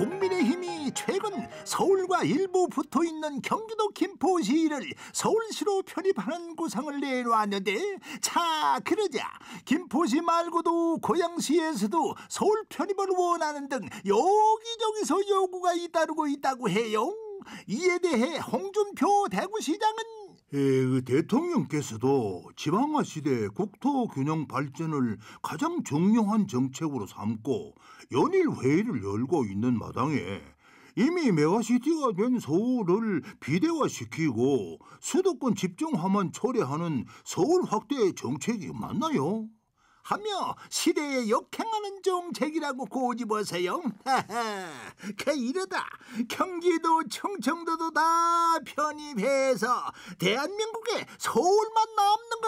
국민의힘이 최근 서울과 일부 붙어 있는 경기도 김포시를 서울시로 편입하는 구상을 내놓았는데 자 그러자 김포시 말고도 고양시에서도 서울 편입을 원하는 등 여기저기서 요구가 잇따르고 있다고 해요. 이에 대해 홍준표 대구시장은 에, 예, 그 대통령께서도 지방화 시대 국토 균형 발전을 가장 중요한 정책으로 삼고 연일 회의를 열고 있는 마당에 이미 메가시티가 된 서울을 비대화시키고 수도권 집중화만 철회하는 서울 확대 정책이 맞나요? 하며 시대에 역행하는 종책이라고 고집하세요. 그 이러다 경기도 충청도도 다 편입해서 대한민국에 서울만 남는